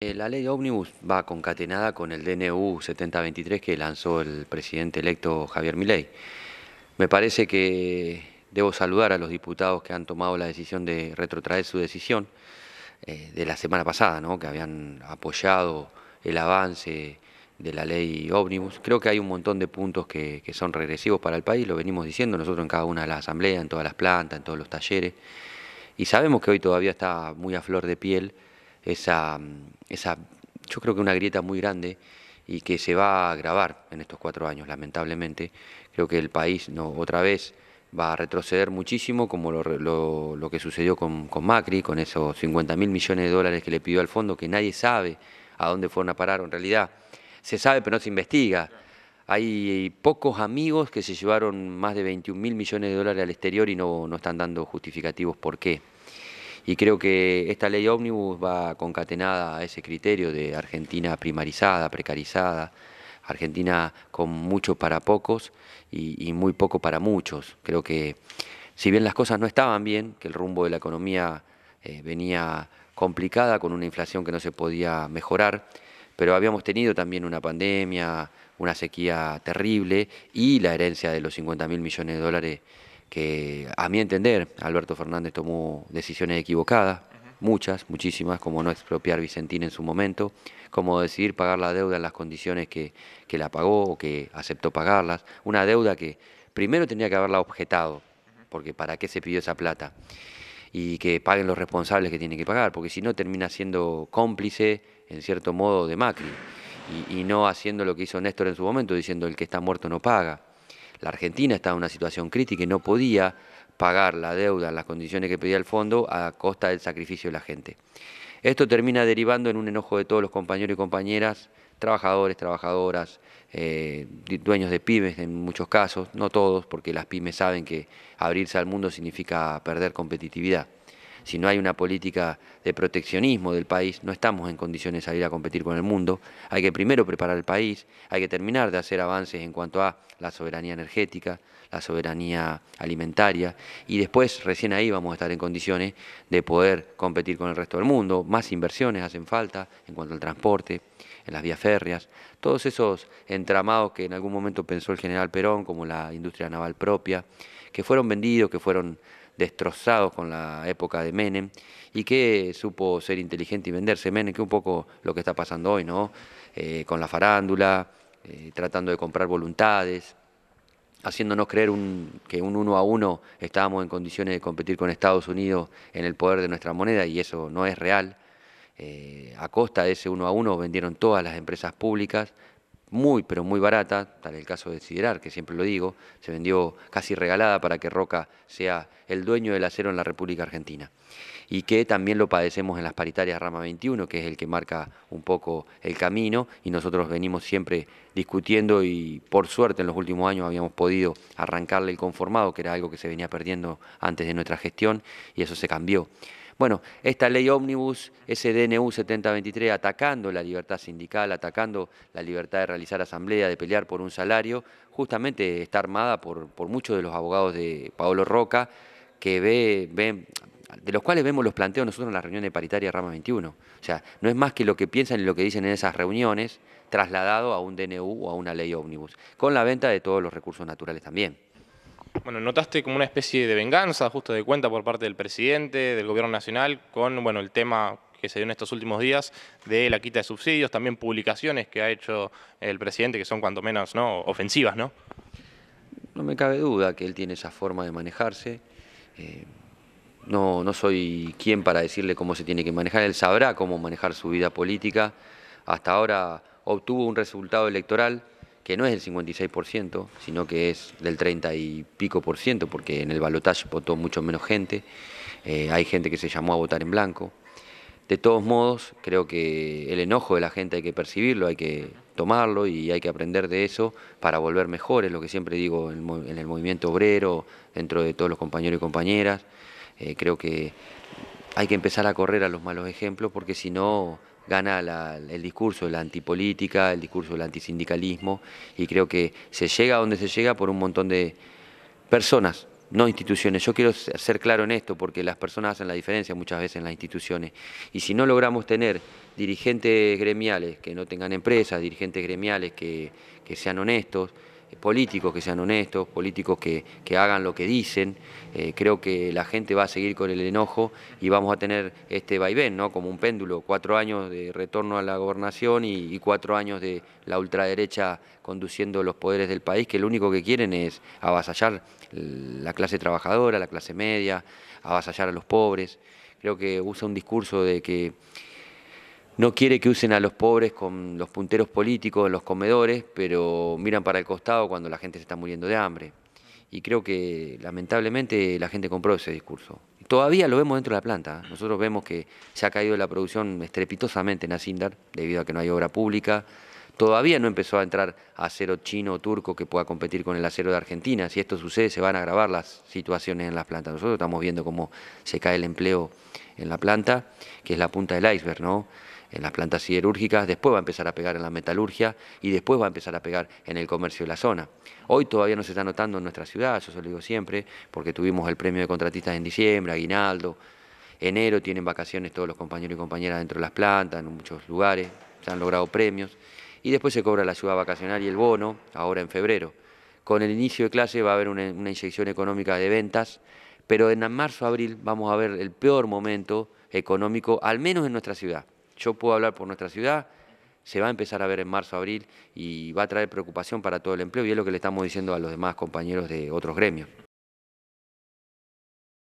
Eh, la ley ómnibus va concatenada con el DNU 7023 que lanzó el presidente electo Javier Milei. Me parece que debo saludar a los diputados que han tomado la decisión de retrotraer su decisión eh, de la semana pasada, ¿no? que habían apoyado el avance de la ley ómnibus. Creo que hay un montón de puntos que, que son regresivos para el país, lo venimos diciendo nosotros en cada una de las asambleas, en todas las plantas, en todos los talleres, y sabemos que hoy todavía está muy a flor de piel esa, mm, esa, yo creo que una grieta muy grande y que se va a agravar en estos cuatro años, lamentablemente. Creo que el país no, otra vez va a retroceder muchísimo, como lo, lo, lo que sucedió con, Macri, con esos 50 mil millones de dólares que le pidió al fondo, que nadie sabe a dónde fueron a parar en realidad. Se sabe, pero no se investiga. Hay pocos amigos que se llevaron más de 21 mil millones de dólares al exterior y no están dando justificativos por qué. Y creo que esta ley ómnibus va concatenada a ese criterio de Argentina primarizada, precarizada, Argentina con mucho para pocos y, muy poco para muchos. Creo que si bien las cosas no estaban bien, que el rumbo de la economía eh, venía complicada con una inflación que no se podía mejorar, pero habíamos tenido también una pandemia, una sequía terrible y la herencia de los 50 mil millones de dólares que a mi entender Alberto Fernández tomó decisiones equivocadas, muchas, muchísimas, como no expropiar Vicentín en su momento, como decidir pagar la deuda en las condiciones que, la pagó o que aceptó pagarlas, una deuda que primero tenía que haberla objetado, porque ¿para qué se pidió esa plata? Y que paguen los responsables que tienen que pagar, porque si no termina siendo cómplice, en cierto modo, de Macri, y, y no haciendo lo que hizo Néstor en su momento, diciendo el que está muerto no paga. La Argentina estaba en una situación crítica y no podía pagar la deuda en las condiciones que pedía el fondo a costa del sacrificio de la gente. Esto termina derivando en un enojo de todos los compañeros y compañeras, trabajadores, trabajadoras, eh, dueños de pymes en muchos casos, no todos, porque las pymes saben que abrirse al mundo significa perder competitividad si no hay una política de proteccionismo del país, no estamos en condiciones de salir a competir con el mundo. Hay que primero preparar el país, hay que terminar de hacer avances en cuanto a la soberanía energética, la soberanía alimentaria, y después recién ahí vamos a estar en condiciones de poder competir con el resto del mundo. Más inversiones hacen falta en cuanto al transporte, en las vías férreas, todos esos entramados que en algún momento pensó el general Perón, como la industria naval propia, que fueron vendidos, que fueron destrozados con la época de Menem y que supo ser inteligente y venderse. Menem, que un poco lo que está pasando hoy, ¿no? Eh, con la farándula, eh, tratando de comprar voluntades, haciéndonos creer que un uno a uno estábamos en condiciones de competir con Estados Unidos en el poder de nuestra moneda y eso no es real. Eh, a costa de ese uno a uno vendieron todas las empresas públicas, muy, pero muy barata, tal el caso de Siderar, que siempre lo digo, se vendió casi regalada para que Roca sea el dueño del acero en la República Argentina. Y que también lo padecemos en las paritarias Rama 21, que es el que marca un poco el camino, y nosotros venimos siempre discutiendo y por suerte en los últimos años habíamos podido arrancarle el conformado, que era algo que se venía perdiendo antes de nuestra gestión, y eso se cambió. Bueno, esta ley ómnibus, ese DNU 7023, atacando la libertad sindical, atacando la libertad de realizar asamblea, de pelear por un salario, justamente está armada por, por muchos de los abogados de Paolo Roca, que ve, ve, de los cuales vemos los planteos nosotros en las reuniones paritarias Rama 21. O sea, no es más que lo que piensan y lo que dicen en esas reuniones, trasladado a un DNU o a una ley ómnibus, con la venta de todos los recursos naturales también. Bueno, notaste como una especie de venganza, justo de cuenta, por parte del presidente, del gobierno nacional, con bueno, el tema que se dio en estos últimos días de la quita de subsidios, también publicaciones que ha hecho el presidente, que son cuanto menos ¿no? ofensivas, ¿no? No me cabe duda que él tiene esa forma de manejarse. Eh, no, no soy quien para decirle cómo se tiene que manejar, él sabrá cómo manejar su vida política. Hasta ahora obtuvo un resultado electoral que no es el 56%, sino que es del 30 y pico por ciento, porque en el balotaje votó mucho menos gente, eh, hay gente que se llamó a votar en blanco. De todos modos, creo que el enojo de la gente hay que percibirlo, hay que tomarlo y hay que aprender de eso para volver mejores, lo que siempre digo en el movimiento obrero, dentro de todos los compañeros y compañeras. Eh, creo que hay que empezar a correr a los malos ejemplos porque si no gana el discurso de la antipolítica, el discurso del antisindicalismo y creo que se llega a donde se llega por un montón de personas, no instituciones. Yo quiero ser claro en esto porque las personas hacen la diferencia muchas veces en las instituciones y si no logramos tener dirigentes gremiales que no tengan empresas, dirigentes gremiales que sean honestos, eh, políticos que sean honestos, políticos que, hagan lo que dicen. Eh, creo que la gente va a seguir con el enojo y vamos a tener este vaivén, ¿no? Como un péndulo, cuatro años de retorno a la gobernación y, y cuatro años de la ultraderecha conduciendo los poderes del país, que lo único que quieren es avasallar la clase trabajadora, la clase media, avasallar a los pobres. Creo que usa un discurso de que no quiere que usen a los pobres con los punteros políticos en los comedores, pero miran para el costado cuando la gente se está muriendo de hambre. Y creo que lamentablemente la gente compró ese discurso. Todavía lo vemos dentro de la planta. ¿eh? Nosotros vemos que se ha caído la producción estrepitosamente en Asindar debido a que no hay obra pública. Todavía no empezó a entrar acero chino o turco que pueda competir con el acero de Argentina. Si esto sucede, se van a agravar las situaciones en las plantas. Nosotros estamos viendo cómo se cae el empleo en la planta, que es la punta del iceberg, ¿no? en las plantas siderúrgicas, después va a empezar a pegar en la metalurgia y después va a empezar a pegar en el comercio de la zona. Hoy todavía no se está notando en nuestra ciudad, eso se lo digo siempre, porque tuvimos el premio de contratistas en diciembre, aguinaldo, enero tienen vacaciones todos los compañeros y compañeras dentro de las plantas, en muchos lugares, se han logrado premios, y después se cobra la ciudad vacacional y el bono, ahora en febrero. Con el inicio de clase va a haber una inyección económica de ventas, pero en marzo-abril vamos a ver el peor momento económico, al menos en nuestra ciudad yo puedo hablar por nuestra ciudad, se va a empezar a ver en marzo, abril y va a traer preocupación para todo el empleo y es lo que le estamos diciendo a los demás compañeros de otros gremios.